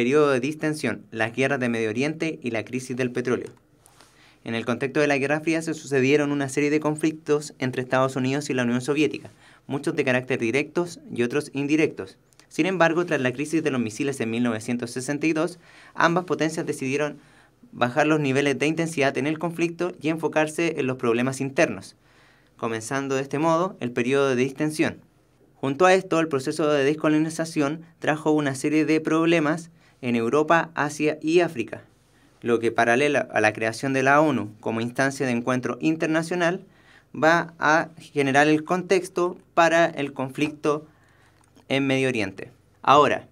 periodo de distensión, las guerras de Medio Oriente y la crisis del petróleo. En el contexto de la Guerra Fría se sucedieron una serie de conflictos entre Estados Unidos y la Unión Soviética, muchos de carácter directos y otros indirectos. Sin embargo, tras la crisis de los misiles en 1962, ambas potencias decidieron bajar los niveles de intensidad en el conflicto y enfocarse en los problemas internos, comenzando de este modo el periodo de distensión. Junto a esto, el proceso de descolonización trajo una serie de problemas en Europa, Asia y África, lo que paralela a la creación de la ONU como instancia de encuentro internacional, va a generar el contexto para el conflicto en Medio Oriente. Ahora,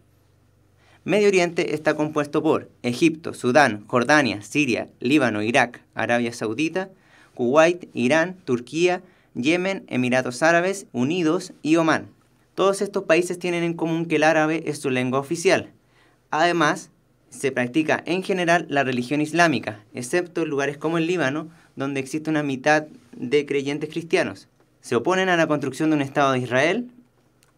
Medio Oriente está compuesto por Egipto, Sudán, Jordania, Siria, Líbano, Irak, Arabia Saudita, Kuwait, Irán, Turquía, Yemen, Emiratos Árabes Unidos y Omán. Todos estos países tienen en común que el árabe es su lengua oficial, Además, se practica en general la religión islámica, excepto en lugares como el Líbano, donde existe una mitad de creyentes cristianos. Se oponen a la construcción de un Estado de Israel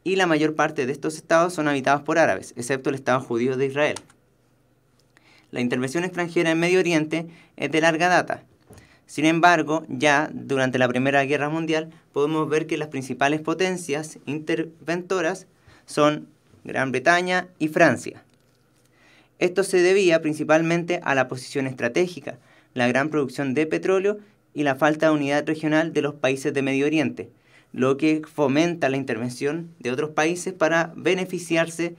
y la mayor parte de estos estados son habitados por árabes, excepto el Estado judío de Israel. La intervención extranjera en Medio Oriente es de larga data. Sin embargo, ya durante la Primera Guerra Mundial podemos ver que las principales potencias interventoras son Gran Bretaña y Francia. Esto se debía principalmente a la posición estratégica, la gran producción de petróleo y la falta de unidad regional de los países de Medio Oriente, lo que fomenta la intervención de otros países para beneficiarse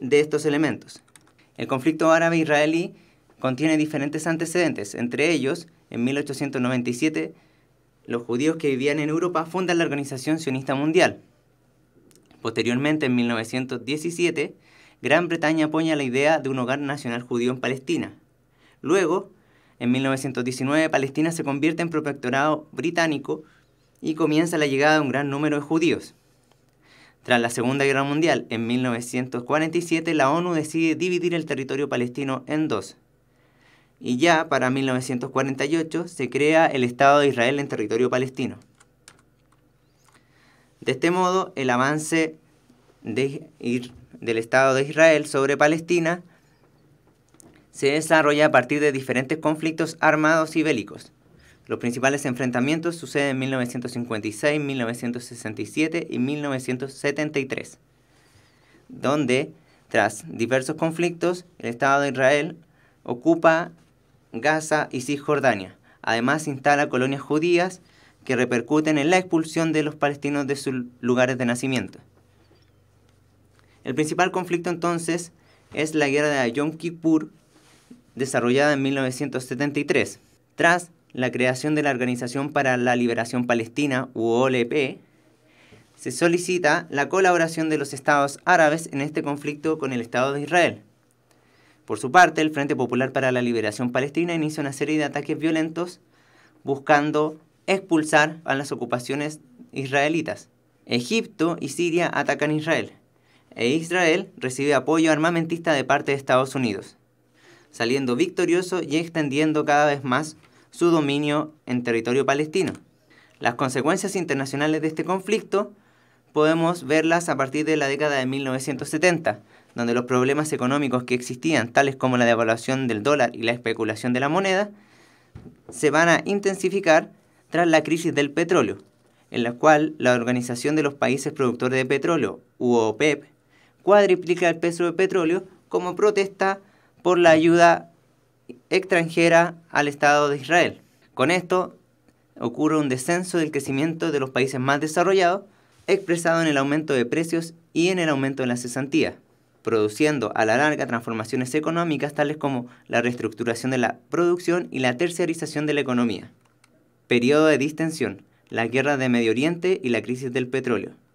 de estos elementos. El conflicto árabe-israelí contiene diferentes antecedentes, entre ellos, en 1897, los judíos que vivían en Europa fundan la Organización Sionista Mundial. Posteriormente, en 1917, Gran Bretaña apoya la idea de un hogar nacional judío en Palestina. Luego, en 1919, Palestina se convierte en protectorado británico y comienza la llegada de un gran número de judíos. Tras la Segunda Guerra Mundial, en 1947, la ONU decide dividir el territorio palestino en dos. Y ya para 1948 se crea el Estado de Israel en territorio palestino. De este modo, el avance de ir del Estado de Israel sobre Palestina se desarrolla a partir de diferentes conflictos armados y bélicos. Los principales enfrentamientos suceden en 1956, 1967 y 1973, donde, tras diversos conflictos, el Estado de Israel ocupa Gaza y Cisjordania. Además, instala colonias judías que repercuten en la expulsión de los palestinos de sus lugares de nacimiento. El principal conflicto entonces es la guerra de Yom Kippur, desarrollada en 1973. Tras la creación de la Organización para la Liberación Palestina, UOLP, se solicita la colaboración de los estados árabes en este conflicto con el Estado de Israel. Por su parte, el Frente Popular para la Liberación Palestina inicia una serie de ataques violentos buscando expulsar a las ocupaciones israelitas. Egipto y Siria atacan Israel e Israel recibe apoyo armamentista de parte de Estados Unidos, saliendo victorioso y extendiendo cada vez más su dominio en territorio palestino. Las consecuencias internacionales de este conflicto podemos verlas a partir de la década de 1970, donde los problemas económicos que existían, tales como la devaluación del dólar y la especulación de la moneda, se van a intensificar tras la crisis del petróleo, en la cual la Organización de los Países Productores de Petróleo, UOPEP, e cuadriplica el peso del petróleo como protesta por la ayuda extranjera al Estado de Israel. Con esto ocurre un descenso del crecimiento de los países más desarrollados, expresado en el aumento de precios y en el aumento de la cesantía, produciendo a la larga transformaciones económicas tales como la reestructuración de la producción y la terciarización de la economía. Periodo de distensión, la guerra de Medio Oriente y la crisis del petróleo.